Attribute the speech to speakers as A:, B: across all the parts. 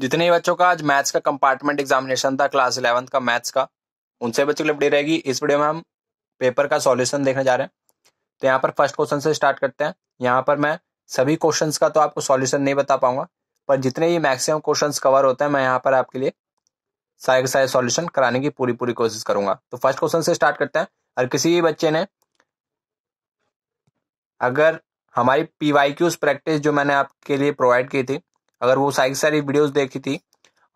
A: जितने ही बच्चों का आज मैथ्स का कंपार्टमेंट एग्जामिनेशन था क्लास इलेवंथ का मैथ्स का उनसे बच्चों की अपडेट रहेगी इस वीडियो में हम पेपर का सॉल्यूशन देखने जा रहे हैं तो यहाँ पर फर्स्ट क्वेश्चन से स्टार्ट करते हैं यहाँ पर मैं सभी क्वेश्चन का तो आपको सॉल्यूशन नहीं बता पाऊंगा पर जितने भी मैक्सिमम क्वेश्चन कवर होते हैं मैं यहाँ पर आपके लिए सारे के सारे सॉल्यूशन कराने की पूरी पूरी कोशिश करूंगा तो फर्स्ट क्वेश्चन से स्टार्ट करते हैं और किसी भी बच्चे ने अगर हमारी पी प्रैक्टिस जो मैंने आपके लिए प्रोवाइड की थी अगर वो सारी सारी वीडियोस देखी थी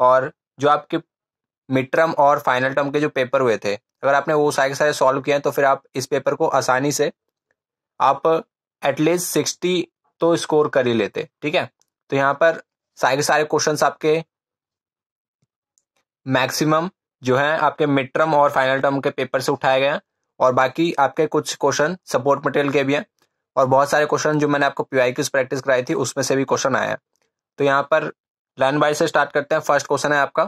A: और जो आपके मिड टर्म और फाइनल टर्म के जो पेपर हुए थे अगर आपने वो सारे सारे सॉल्व किए हैं तो फिर आप इस पेपर को आसानी से आप एटलीस्ट सिक्सटी तो स्कोर कर ही लेते ठीक है तो यहाँ पर सारे सारे क्वेश्चन आपके मैक्सिमम जो है आपके मिड टर्म और फाइनल टर्म के पेपर से उठाए गए हैं और बाकी आपके कुछ क्वेश्चन सपोर्ट मटेरियल के भी हैं और बहुत सारे क्वेश्चन जो मैंने आपको आई की प्रैक्टिस कराई थी उसमें से भी क्वेश्चन आया है तो यहाँ पर लाइन बाई से स्टार्ट करते हैं फर्स्ट क्वेश्चन है आपका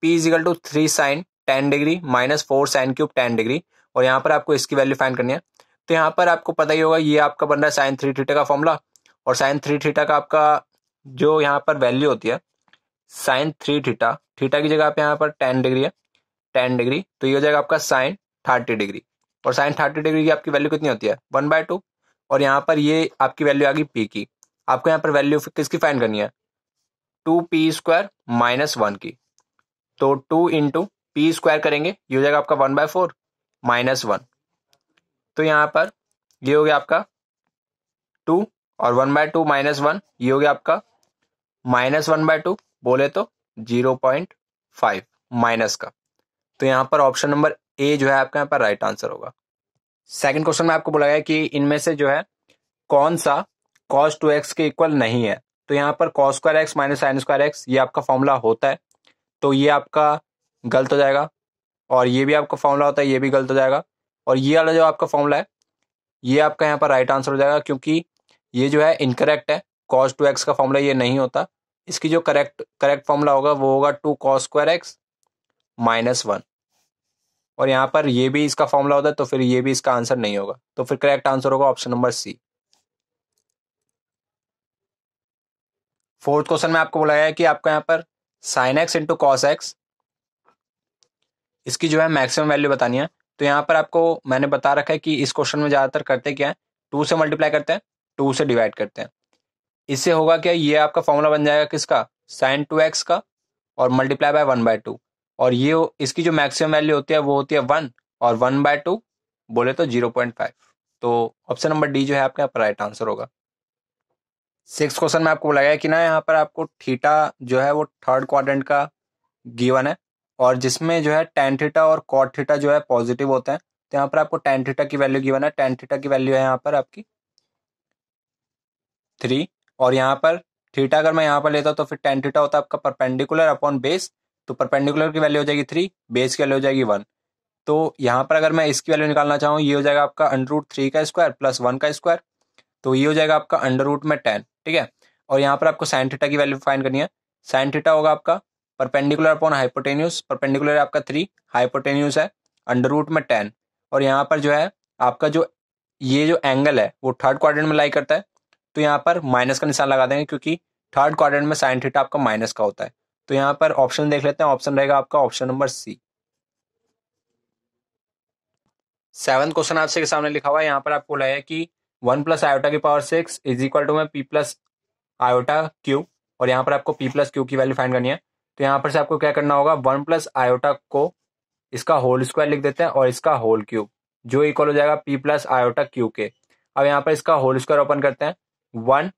A: P is equal two three sine ten degree minus four sine cube ten degree और यहाँ पर आपको इसकी वैल्यू फाइन करनी है तो यहाँ पर आपको पता ही होगा ये आपका बन रहा है साइन थ्री थीटा का फॉर्मूला और साइन थ्री थीटा का आपका जो यहाँ पर वैल्यू होती है साइन थ्री थीटा थीटा की जगह आप यहाँ पर टेन डिग्री है टेन डिग्री तो ये हो जाएगा आपका साइन थर्टी डिग्री और साइन थर्टी डिग्री की आपकी वैल्यू कितनी होती है वन बाय टू और यहाँ पर ये आपकी वैल्यू आ गई पी की आपको यहाँ पर वैल्यू किसकी फाइन करनी है two P square minus one की तो टू इंटू पी स्क्वायर करेंगे ये हो जाएगा आपका one by four minus one तो यहां पर ये हो गया आपका टू और one by two minus one ये हो गया आपका माइनस वन बाय टू बोले तो जीरो पॉइंट फाइव माइनस का तो यहां पर ऑप्शन नंबर ए जो है आपका यहाँ पर राइट आंसर होगा सेकंड क्वेश्चन में आपको बोला गया कि इनमें से जो है कौन सा कॉस टू एक्स के इक्वल नहीं है तो यहाँ पर cos square x minus sine square x ये आपका फॉर्मूला होता है तो ये आपका गलत हो जाएगा और ये भी आपका फॉर्मूला होता है ये भी गलत हो जाएगा और ये वाला जो आपका फॉर्मूला है ये आपका यहाँ पर राइट आंसर हो जाएगा क्योंकि ये जो है इनकरेक्ट है कॉस टू एक्स का फॉर्मूला ये नहीं होता इसकी जो करेक्ट करेक्ट फॉर्मूला होगा वो होगा two cos square x minus one और यहाँ पर ये भी इसका फॉर्मूला होता है तो फिर ये भी इसका आंसर नहीं होगा तो फिर करेक्ट आंसर होगा option number C fourth question में आपको बोला गया है कि आपका यहाँ पर sine x into cos x इसकी जो है मैक्सिमम वैल्यू बतानी है तो यहाँ पर आपको मैंने बता रखा है कि इस क्वेश्चन में ज़्यादातर करते क्या है टू से मल्टीप्लाई करते हैं टू से डिवाइड करते हैं इससे होगा क्या ये आपका फॉर्मूला बन जाएगा किसका साइन टू एक्स का और multiply by one by two और ये इसकी जो मैक्सिमम वैल्यू होती है वो होती है वन और वन बाय टू बोले तो जीरो पॉइंट फाइव तो ऑप्शन नंबर डी जो है आपका यहाँ पर राइट आंसर होगा सिक्स क्वेश्चन में आपको बोला गया कि ना यहाँ पर आपको थीटा जो है वो थर्ड क्वाड्रेंट का गिवन है और जिसमें जो है टेन थीटा और कॉट थीटा जो है पॉजिटिव होते हैं तो यहाँ पर आपको टेन थीटा की वैल्यू गिवन है टेन थीटा की वैल्यू है यहाँ पर आपकी थ्री और यहाँ पर थीटा अगर मैं यहाँ पर लेता हूँ तो फिर टेन थीटा होता है आपका परपेंडिकुलर अपॉन बेस तो परपेंडिकुलर की वैल्यू हो जाएगी थ्री बेस की वैल्यू हो जाएगी वन तो यहाँ पर अगर मैं इसकी वैल्यू निकालना चाहूँ ये हो जाएगा आपका अंडर रूट थ्री का स्क्वायर प्लस वन का स्क्वायर तो ये हो जाएगा आपका अंडर रूट में टेन ठीक है और यहाँ पर आपको साइन थीटा की वैल्यू फाइन करनी है साइन थीटा होगा आपका परपेंडिकुलर अपॉन हाइपोटेन्यूस परपेंडिकुलर आपका थ्री हाइपोटेन्यूस है अंडर रूट में टेन और यहाँ पर जो है आपका जो ये जो एंगल है वो थर्ड क्वाड्रेंट में लाई करता है तो यहाँ पर माइनस का निशान लगा देंगे क्योंकि थर्ड क्वाड्रेंट में साइन थीटा आपका माइनस का होता है तो यहाँ पर ऑप्शन देख लेते हैं ऑप्शन रहेगा आपका option number C seven question आपसे के सामने लिखा हुआ है यहाँ पर आपको बोला है कि वन प्लस आयोटा की power six is equal to में पी प्लस आयोटा क्यू और यहाँ पर आपको पी प्लस क्यू की वैल्यू फाइंड करनी है तो यहाँ पर से आपको क्या करना होगा वन प्लस आयोटा को इसका होल स्क्वायर लिख देते हैं और इसका होल क्यूब जो इक्वल हो जाएगा पी प्लस आयोटा क्यू के अब यहाँ पर इसका होल स्क्वायर ओपन करते हैं वन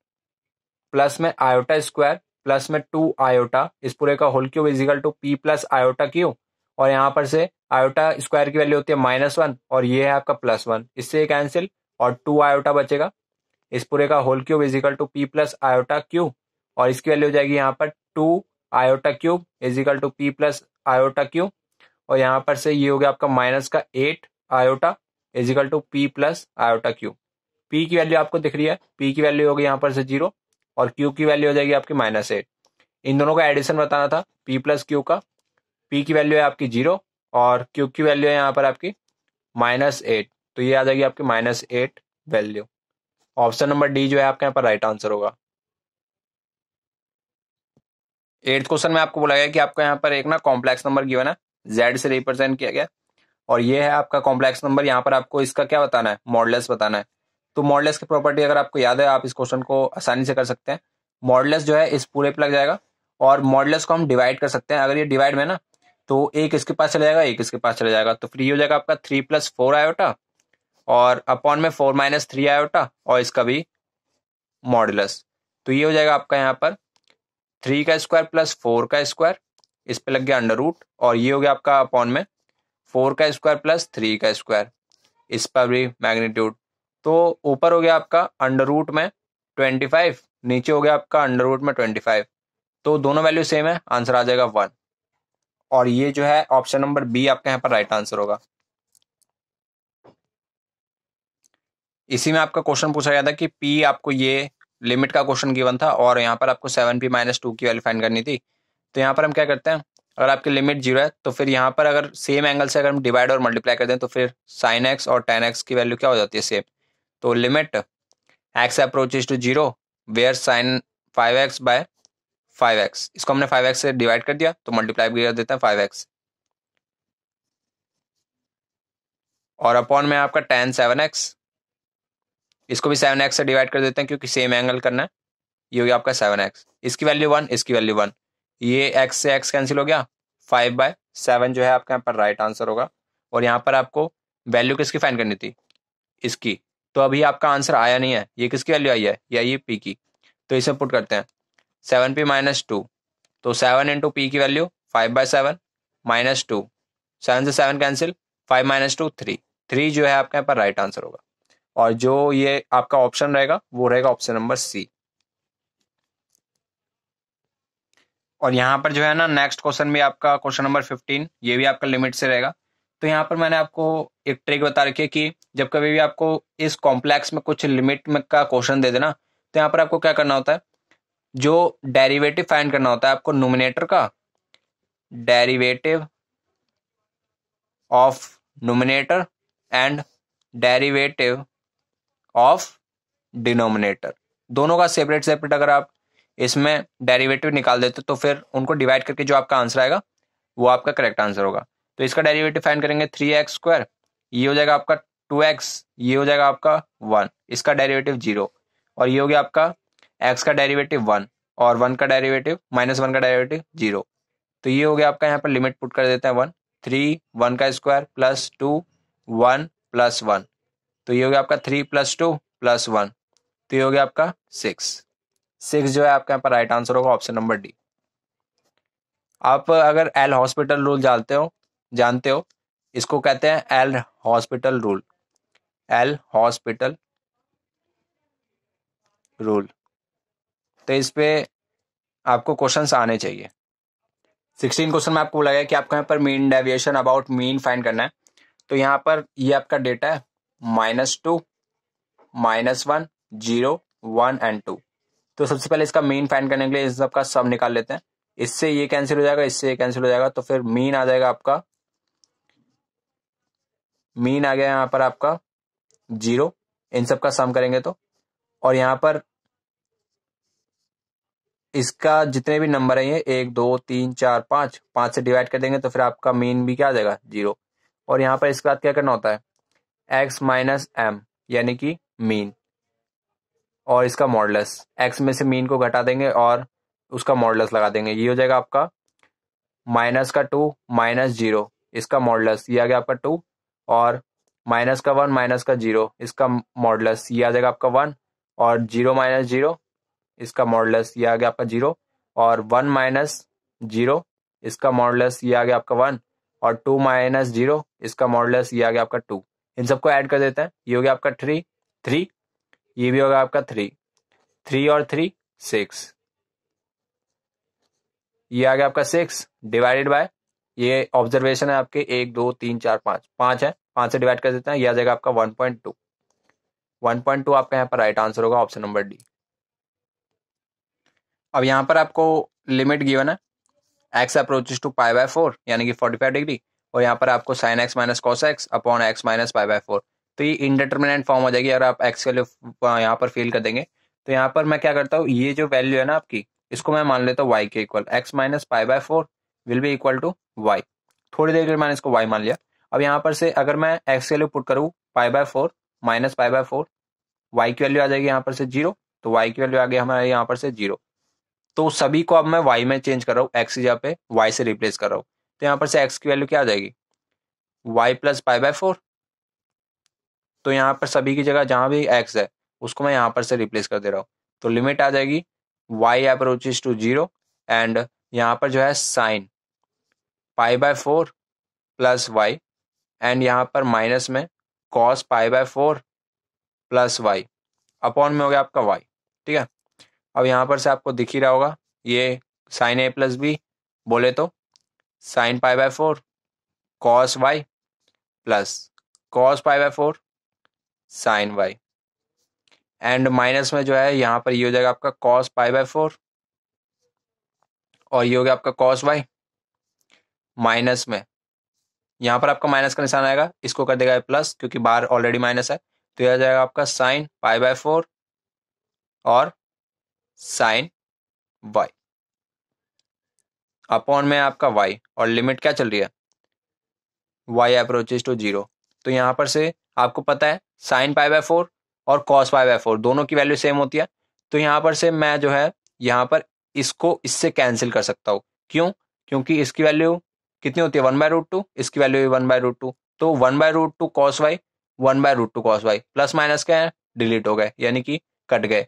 A: प्लस में आयोटा स्क्वायर प्लस में टू आयोटा इस पूरे का whole cube is equal to P plus iota Q और यहाँ पर से आयोटा स्क्वायर की वैल्यू होती है माइनस वन और ये है आपका प्लस वन इससे कैंसिल और टू आयोटा बचेगा इस पूरे का whole cube is equal to P plus iota cube और इसकी वैल्यू हो जाएगी यहाँ पर two iota cube is equal to P plus iota cube और यहाँ पर से ये हो गया आपका माइनस का eight iota is equal to P plus iota cube P की वैल्यू आपको दिख रही है पी की वैल्यू होगी यहाँ पर से जीरो और क्यू की वैल्यू हो जाएगी आपकी माइनस एट इन दोनों का एडिशन बताना था पी प्लस क्यू का पी की वैल्यू है आपकी जीरो और क्यू की वैल्यू है यहाँ पर आपकी माइनस एट तो ये आ जाएगी आपकी minus eight value option number D जो है आपके यहाँ पर राइट आंसर होगा एट्थ क्वेश्चन में आपको बोला गया कि आपका यहाँ पर एक ना कॉम्प्लेक्स नंबर गिवन है जेड से रिप्रेजेंट किया गया और ये है आपका कॉम्प्लेक्स नंबर यहाँ पर आपको इसका क्या बताना है मॉडलेस बताना है तो मॉडलेस की प्रॉपर्टी अगर आपको याद है आप इस क्वेश्चन को आसानी से कर सकते हैं मॉडलेस जो है इस पूरे पे लग जाएगा और मॉडलेस को हम डिवाइड कर सकते हैं अगर ये डिवाइड में ना तो एक इसके पास चला जाएगा एक इसके पास चला जाएगा तो फ्री हो जाएगा आपका थ्री प्लस फोर आयोटा और अपॉन में फोर माइनस थ्री आयोटा और इसका भी मॉडुलस तो ये हो जाएगा आपका यहाँ पर थ्री का स्क्वायर प्लस फोर का स्क्वायर इस पे लग गया अंडर रूट और ये हो गया आपका अपॉन में फोर का स्क्वायर प्लस थ्री का स्क्वायर इस पर भी मैग्नीट्यूड तो ऊपर हो गया आपका अंडर रूट में ट्वेंटी फाइव नीचे हो गया आपका अंडर रूट में ट्वेंटी फाइव तो दोनों वैल्यू सेम है आंसर आ जाएगा वन और ये जो है ऑप्शन नंबर बी आपका यहाँ पर राइट आंसर होगा इसी में आपका क्वेश्चन पूछा गया था कि पी आपको ये लिमिट का क्वेश्चन गिवन था और यहाँ पर आपको सेवन पी माइनस टू की वैल्यू फाइंड करनी थी तो यहाँ पर हम क्या करते हैं अगर आपकी लिमिट जीरो है तो फिर यहाँ पर अगर सेम एंगल से अगर हम डिवाइड और मल्टीप्लाई कर दें तो फिर साइन एक्स और टेन एक्स की वैल्यू क्या हो जाती है सेम तो limit X approaches to zero where sine five X by five X इसको हमने फाइव एक्स से डिवाइड कर दिया तो मल्टीप्लाई भी कर देते हैं फाइव एक्स और अपॉन में आपका टेन सेवन एक्स इसको भी सेवन एक्स से डिवाइड कर देते हैं क्योंकि सेम एंगल करना है ये हो गया आपका सेवन एक्स इसकी वैल्यू वन इसकी वैल्यू वन ये एक्स से एक्स कैंसिल हो गया फाइव बाय सेवन जो है आपके यहाँ पर राइट आंसर होगा और यहाँ पर आपको वैल्यू किसकी फाइन करनी थी इसकी तो अभी आपका आंसर आया नहीं है ये किसकी वैल्यू आई है या ये पी की तो इसे पुट करते हैं सेवन पी माइनस टू तो सेवन इंटू पी की value five by seven minus two seven से seven cancel five minus two three three जो है आपके यहाँ पर राइट आंसर होगा और जो ये आपका ऑप्शन रहेगा वो रहेगा ऑप्शन नंबर सी और यहाँ पर जो है ना नेक्स्ट क्वेश्चन भी आपका क्वेश्चन नंबर फिफ्टीन ये भी आपका लिमिट से रहेगा तो यहाँ पर मैंने आपको एक ट्रिक बता रखी है कि जब कभी भी आपको इस कॉम्प्लेक्स में कुछ लिमिट में का क्वेश्चन दे देना तो यहाँ पर आपको क्या करना होता है जो डेरिवेटिव फाइंड करना होता है आपको नोमिनेटर का derivative of numerator and derivative of denominator दोनों का सेपरेट सेपरेट अगर आप इसमें डेरिवेटिव निकाल देते तो फिर उनको डिवाइड करके जो आपका आंसर आएगा वो आपका करेक्ट आंसर होगा तो इसका डेरिवेटिव फाइंड करेंगे थ्री एक्स स्क्वायर ये हो जाएगा आपका टू एक्स ये हो जाएगा आपका वन इसका डेरिवेटिव जीरो और ये हो गया आपका एक्स का डेरिवेटिव वन और वन का डेरिवेटिव माइनस वन का डेरिवेटिव जीरो तो ये हो गया आपका यहाँ पर लिमिट पुट कर देते हैं वन थ्री वन का square plus two one plus one तो ये हो गया आपका three plus two plus one तो ये हो गया आपका सिक्स सिक्स जो है आपका यहाँ पर राइट आंसर होगा ऑप्शन नंबर डी आप अगर एल हॉस्पिटल रूल जानते हो जानते हो इसको कहते हैं L hospital rule L hospital rule तो इस पे आपको क्वेश्चंस आने चाहिए सिक्सटीन क्वेश्चन में आपको बोला गया कि आपको यहाँ पर mean deviation about mean find करना है तो यहाँ पर ये यह आपका डेटा है minus two minus one zero one and two तो सबसे पहले इसका मीन फाइंड करने के लिए इस सबका सब निकाल लेते हैं इससे ये कैंसिल हो जाएगा इससे ये कैंसिल हो जाएगा तो फिर मीन आ जाएगा आपका मीन आ गया यहां पर आपका जीरो इन सब का सम करेंगे तो और यहां पर इसका जितने भी नंबर है ये एक दो तीन चार पांच पांच से डिवाइड कर देंगे तो फिर आपका मीन भी क्या आ जाएगा जीरो और यहां पर इसके बाद क्या करना होता है एक्स माइनस एम यानी कि मीन और इसका मॉडलस एक्स में से मीन को घटा देंगे और उसका मॉडलस लगा देंगे ये हो जाएगा आपका माइनस का टू माइनस जीरो इसका मॉडलस ये आ गया आपका टू और माइनस का वन माइनस का जीरो इसका मॉडलस ये आ जाएगा आपका वन और जीरो माइनस जीरो इसका मॉडलस ये आ गया आपका जीरो और वन माइनस जीरो इसका मॉडलस ये आ गया आपका वन और टू माइनस जीरो इसका मॉडलस ये आ गया आपका टू इन सबको ऐड कर देते हैं ये हो गया आपका थ्री थ्री ये भी होगा आपका थ्री थ्री और थ्री सिक्स ये आ गया आपका सिक्स डिवाइडेड बाय ये ऑब्जर्वेशन है आपके एक दो तीन चार पांच पांच है पांच से डिवाइड कर देते हैं ये आ जाएगा आपका one point two one point two आपका यहाँ पर राइट आंसर होगा ऑप्शन नंबर डी अब यहाँ पर आपको लिमिट गिवन है X approaches to pi by four यानी कि फोर्टी फाइव डिग्री और यहाँ पर आपको sine X minus cos X upon X minus five by four तो ये इनडिटर्मिनेंट फॉर्म हो जाएगी अगर आप एक्स के लिए यहाँ पर फील कर देंगे तो यहाँ पर मैं क्या करता हूँ ये जो वैल्यू है ना आपकी इसको मैं मान लेता हूँ वाई के equal X minus five by four will be equal to Y थोड़ी देर के लिए मैंने इसको वाई मान लिया अब यहाँ पर से अगर मैं एक्स वैल्यू पुट करूँ five by four minus five by four Y की वैल्यू आ जाएगी यहाँ पर से जीरो तो वाई की वैल्यू आ गई हमारे यहाँ पर से जीरो तो सभी को अब मैं वाई में चेंज कर रहा हूँ एक्स की जगह पे वाई से रिप्लेस कर रहा हूँ तो यहाँ पर से एक्स की वैल्यू क्या आ जाएगी Y plus pi by four तो यहाँ पर सभी की जगह जहाँ भी एक्स है उसको मैं यहाँ पर से रिप्लेस कर दे रहा हूँ तो लिमिट आ जाएगी Y approaches to zero and यहाँ पर जो है sine pi by four plus Y and यहाँ पर माइनस में cos pi by four plus Y upon में हो गया आपका वाई ठीक है अब यहाँ पर से आपको दिख ही रहा होगा ये साइन ए प्लस बी बोले तो sine pi by four cos Y plus cos pi by four sine Y and minus में जो है यहां पर ये यह हो जाएगा आपका कॉस पाई बाय फोर और ये हो गया आपका कॉस वाई माइनस में यहां पर आपका माइनस का निशान आएगा इसको कर देगा प्लस क्योंकि बाहर ऑलरेडी माइनस है तो यह जाएगा आपका साइन पाई बाय फोर और साइन वाई अपॉन में आपका वाई और लिमिट क्या चल रही है वाई अप्रोचेज टू जीरो तो यहाँ पर से आपको पता है साइन पाई बाय फोर और कॉस पाई बाय फोर दोनों की वैल्यू सेम होती है तो यहाँ पर से मैं जो है यहाँ पर इसको इससे कैंसिल कर सकता हूँ क्यों क्योंकि इसकी वैल्यू कितनी होती है वन बाय रूट टू इसकी value one by root two तो one by root two cos Y one by root two cos Y plus minus क्या है डिलीट हो गए यानी कि कट गए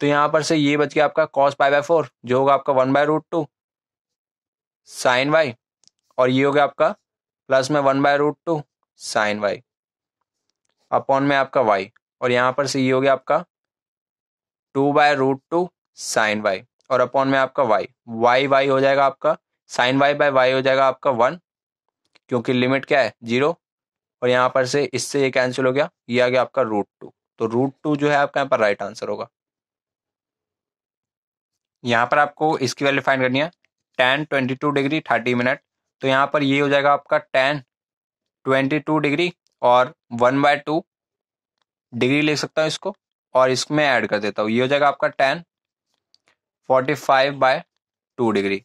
A: तो यहाँ पर से ये बच गया आपका कॉस पाई बाय फोर जो होगा आपका one by root two sine Y और ये हो गया आपका प्लस में one by root two sine Y upon में आपका वाई और यहां पर से ये हो गया आपका two by root two sine Y और अपॉन में आपका वाई वाई वाई हो जाएगा आपका साइन वाई बाय वाई हो जाएगा आपका वन क्योंकि लिमिट क्या है जीरो और यहां पर से इससे ये कैंसिल हो गया ये आ गया आपका रूट टू तो रूट टू जो है आपका यहाँ पर राइट आंसर होगा यहां पर आपको इसकी वैल्यू फाइंड करनी है tan twenty two degree thirty minute तो यहाँ पर ये हो जाएगा आपका टेन ट्वेंटी टू डिग्री और वन बाय टू डिग्री ले सकता हूँ इसको और इसमें ऐड कर देता हूँ ये हो जाएगा आपका tan forty five by two degree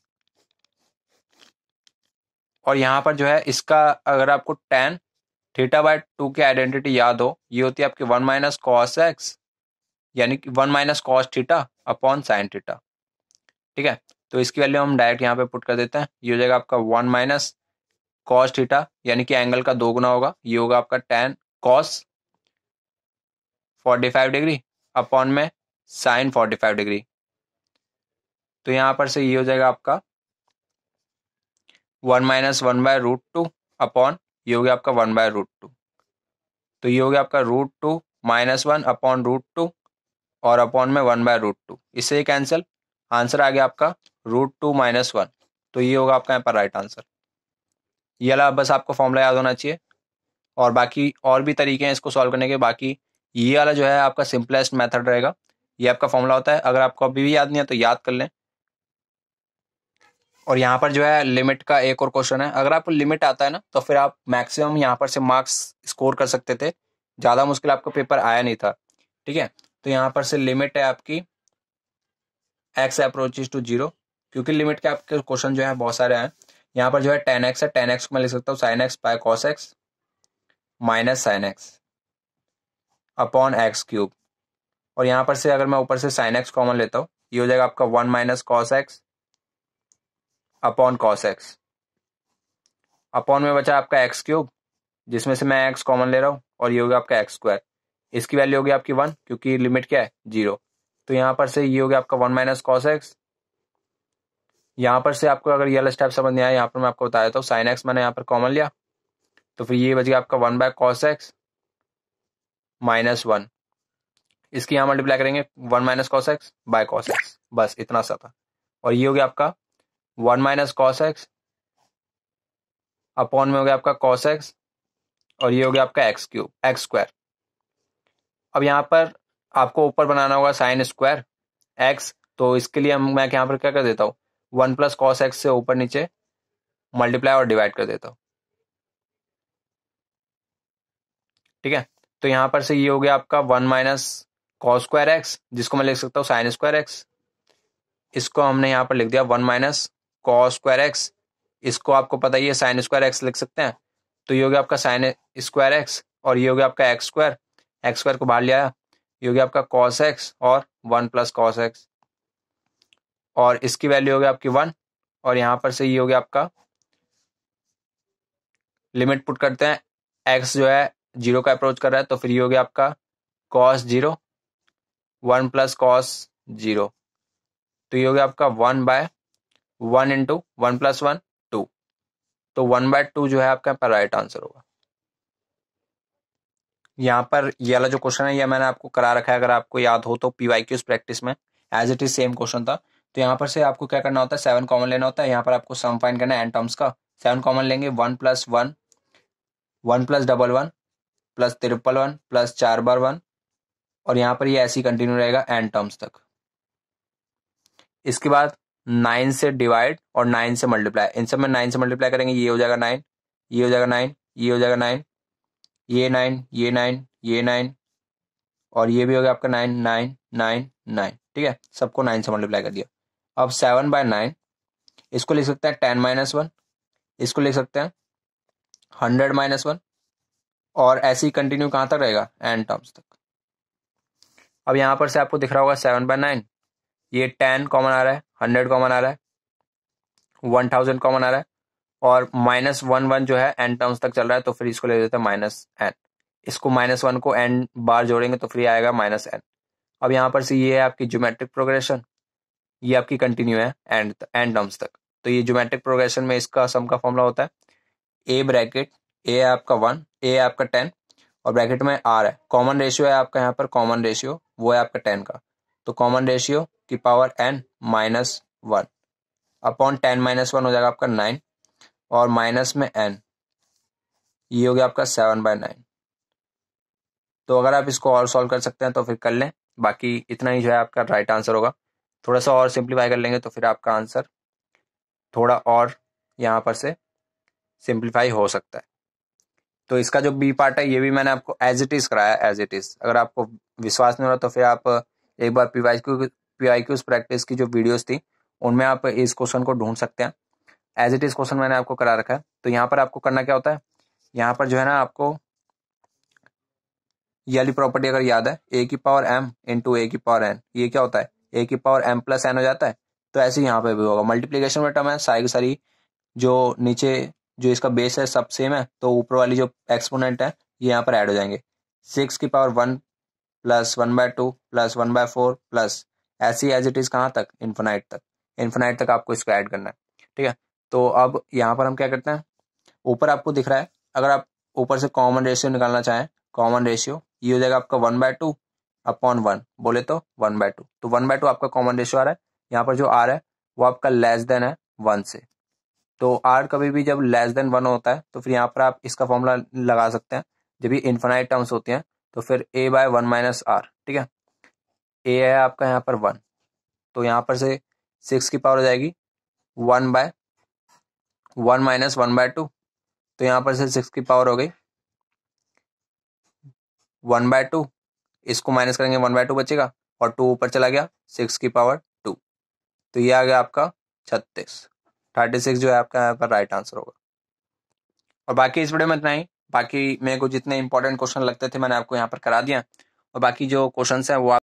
A: और यहाँ पर जो है इसका अगर आपको टेन थीटा बाय टू की आइडेंटिटी याद हो ये होती है आपकी वन माइनस कॉस एक्स यानी कि one minus cos theta upon sine theta ठीक है तो इसकी वैल्यू हम डायरेक्ट यहाँ पे पुट कर देते हैं ये हो जाएगा आपका वन माइनस कॉस थीटा यानी कि एंगल का दो गुना होगा ये होगा आपका tan cos forty five degree upon में साइन फोर्टी फाइव डिग्री तो यहाँ पर से ये हो जाएगा आपका one minus one by root two upon ये हो गया आपका वन बाय रूट टू तो ये हो गया आपका root two minus one upon root two और अपॉन में वन बाय रूट टू इससे कैंसिल आंसर आ गया आपका रूट टू माइनस वन तो ये होगा आपका यहाँ पर राइट आंसर ये वाला बस आपको फॉर्मूला याद होना चाहिए और बाकी और भी तरीके हैं इसको सॉल्व करने के बाकी ये वाला जो है आपका सिंपलेस्ट मेथड रहेगा ये आपका फॉर्मूला होता है अगर आपको अभी भी याद नहीं है तो याद कर लें और यहाँ पर जो है लिमिट का एक और क्वेश्चन है अगर आपको लिमिट आता है ना तो फिर आप मैक्सिमम यहाँ पर से मार्क्स स्कोर कर सकते थे ज़्यादा मुश्किल आपका पेपर आया नहीं था ठीक है तो यहाँ पर से लिमिट है आपकी एक्स अप्रोचेज टू जीरो क्योंकि लिमिट के आपके क्वेश्चन जो है बहुत सारे हैं यहाँ पर जो है टेन एक्स है टेन एक्स को मैं लिख सकता हूँ sine X by cos X minus sine X upon X cube और यहाँ पर से अगर मैं ऊपर से साइन एक्स कॉमन लेता हूँ ये हो जाएगा आपका one minus cos X upon cos X upon में बचा आपका एक्स क्यूब जिसमें से मैं एक्स कॉमन ले रहा हूँ और ये हो गया आपका एक्स स्क्वायर इसकी वैल्यू होगी आपकी वन क्योंकि लिमिट क्या है जीरो तो यहाँ पर से ये हो गया आपका वन माइनस कॉस एक्स यहाँ पर से आपको अगर यल स्टेप समझ नहीं आया यहाँ पर मैं आपको बताया था साइन तो एक्स मैंने यहाँ पर कॉमन लिया तो फिर ये बच गया आपका one by cos X minus one इसकी यहाँ मल्टीप्लाई करेंगे one minus cos X by cos X बस इतना सा था और ये हो गया आपका one minus cos X upon में हो गया आपका कॉस एक्स और ये हो गया आपका एक्स क्यूब एक्स स्क्वायर अब यहाँ पर आपको ऊपर बनाना होगा साइन स्क्वायर एक्स तो इसके लिए हम मैं यहाँ पर क्या कर देता हूँ वन प्लस कॉस एक्स से ऊपर नीचे मल्टीप्लाई और डिवाइड कर देता हूँ ठीक है तो यहाँ पर से ये हो गया आपका one minus cos square X जिसको मैं लिख सकता हूँ साइन स्क्वायर एक्स इसको हमने यहाँ पर लिख दिया one minus cos square X इसको आपको पता ही है साइन स्क्वायर एक्स लिख सकते हैं तो ये हो गया आपका साइन स्क्वायर एक्स और ये हो गया आपका एक्स स्क्वायर एक्स स्क्वायर को बाहर लिया हो गया आपका कॉस एक्स और वन प्लस कॉस एक्स और इसकी वैल्यू हो गया आपकी वन और यहां पर से ये हो गया आपका लिमिट पुट करते हैं एक्स जो है जीरो का अप्रोच कर रहा है तो फिर ये हो गया आपका cos zero one plus cos zero तो ये हो गया आपका one by one into one plus one two तो वन बाय टू जो है आपका राइट आंसर होगा यहाँ पर ये वाला जो क्वेश्चन है ये मैंने आपको करा रखा है अगर आपको याद हो तो पीवाई की क्यूज प्रैक्टिस में as it is same question था तो यहाँ पर से आपको क्या करना होता है सेवन कॉमन लेना होता है यहाँ पर आपको सम फाइन करना है एन टर्म्स का सेवन कॉमन लेंगे one plus one one plus double one plus triple one plus चार बार वन और यहाँ पर ये ऐसे ही कंटिन्यू रहेगा एन टर्म्स तक इसके बाद नाइन से डिवाइड और नाइन से मल्टीप्लाई इन सब में नाइन से मल्टीप्लाई करेंगे ये हो जाएगा नाइन ये हो जाएगा नाइन ये हो जाएगा नाइन ये नाइन ये नाइन ये नाइन और ये भी हो गया आपका नाइन नाइन नाइन नाइन ठीक है सबको नाइन से मल्टीप्लाई कर दिया अब सेवन बाय नाइन इसको लिख सकते हैं टेन माइनस वन इसको लिख सकते हैं हंड्रेड माइनस वन और ऐसे ही कंटिन्यू कहाँ तक रहेगा एन टर्म्स तक अब यहाँ पर से आपको दिख रहा होगा सेवन बाय नाइन ये टेन कॉमन आ रहा है हंड्रेड कॉमन आ रहा है वन थाउजेंड कॉमन आ रहा है और माइनस वन वन जो है एन टर्म्स तक चल रहा है तो फिर इसको ले देते हैं माइनस एन इसको माइनस वन को एन बार जोड़ेंगे तो फिर आएगा माइनस एन अब यहाँ पर से ये है आपकी ज्योमेट्रिक प्रोग्रेशन ये आपकी कंटिन्यू है एंड एन टर्म्स तक तो ये ज्योमेट्रिक प्रोग्रेशन में इसका सम का फॉर्मूला होता है ए ब्रैकेट ए है आपका वन ए है आपका टेन और ब्रैकेट में आर है कॉमन रेशियो है आपका यहाँ पर कॉमन रेशियो वो है आपका टेन का तो कॉमन रेशियो की power n minus one upon ten minus one हो जाएगा आपका नाइन और माइनस में एन ये हो गया आपका सेवन बाय नाइन तो अगर आप इसको और सॉल्व कर सकते हैं तो फिर कर लें बाकी इतना ही जो है आपका राइट आंसर होगा थोड़ा सा और सिंप्लीफाई कर लेंगे तो फिर आपका आंसर थोड़ा और यहाँ पर से सिंप्लीफाई हो सकता है तो इसका जो बी पार्ट है ये भी मैंने आपको एज इट इज़ कराया एज इट इज़ अगर आपको विश्वास नहीं हो रहा तो फिर आप एक बार P Y Q P Qs practice की जो वीडियोज़ थी उनमें आप इस क्वेश्चन को ढूंढ सकते हैं एज इट इज क्वेश्चन मैंने आपको करा रखा है तो यहाँ पर आपको करना क्या होता है यहाँ पर जो है ना आपको ये वाली प्रॉपर्टी अगर याद है ए की पावर एम इंटू ए की पावर एन ये क्या होता है ए की पावर एम प्लस एन हो जाता है तो ऐसे यहाँ पे भी होगा मल्टीप्लीकेशन में टर्म है सारी की सारी जो नीचे जो इसका बेस है सब सेम है तो ऊपर वाली जो एक्सपोनेंट है ये यहाँ पर ऐड हो जाएंगे सिक्स की power one plus one by two plus one by four plus ऐसी एज इट इज कहाँ तक इन्फोनाइट तक इन्फोनाइट तक आपको इसको ऐड करना है ठीक है तो अब यहाँ पर हम क्या करते हैं ऊपर आपको दिख रहा है अगर आप ऊपर से कॉमन रेशियो निकालना चाहें कॉमन रेशियो ये हो जाएगा आपका one by two upon one बोले तो वन बाय टू तो वन बाय टू आपका कॉमन रेशियो आ रहा है यहाँ पर जो आर है वो आपका लेस देन है वन से तो आर कभी भी जब लेस देन वन होता है तो फिर यहाँ पर आप इसका फॉर्मूला लगा सकते हैं जब ये इन्फाइट टर्म्स होती हैं तो फिर a by one minus r ठीक है ए है आपका यहाँ पर वन तो यहाँ पर से सिक्स की पावर हो जाएगी one by one minus one by two तो यहाँ पर से सिक्स की पावर हो गई वन बाय टू इसको माइनस करेंगे वन बाय टू बचेगा और टू ऊपर चला गया सिक्स की पावर टू तो ये आ गया आपका छत्तीस थर्टी सिक्स जो है आपका यहाँ पर राइट आंसर होगा और बाकी इस वीडियो में इतना ही बाकी मेरे को जितने इंपॉर्टेंट क्वेश्चन लगते थे मैंने आपको यहाँ पर करा दिया और बाकी जो क्वेश्चन है वो आप